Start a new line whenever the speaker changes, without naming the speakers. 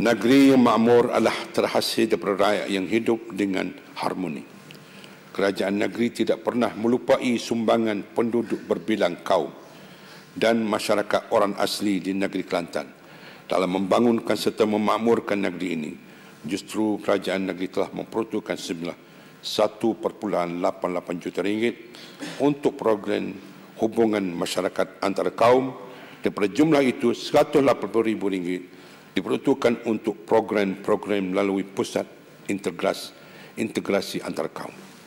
negeri yang makmur adalah terhasil daripada rakyat yang hidup
dengan harmoni. Kerajaan negeri tidak pernah melupai sumbangan penduduk berbilang kaum dan masyarakat orang asli di negeri Kelantan dalam membangunkan serta memakmurkan negeri ini. Justru kerajaan negeri telah memperuntukkan sebilah 1.88 juta ringgit untuk program hubungan masyarakat antara kaum daripada jumlah itu 180 ribu ringgit diperuntukkan untuk program-program melalui pusat integrasi
antar kaum.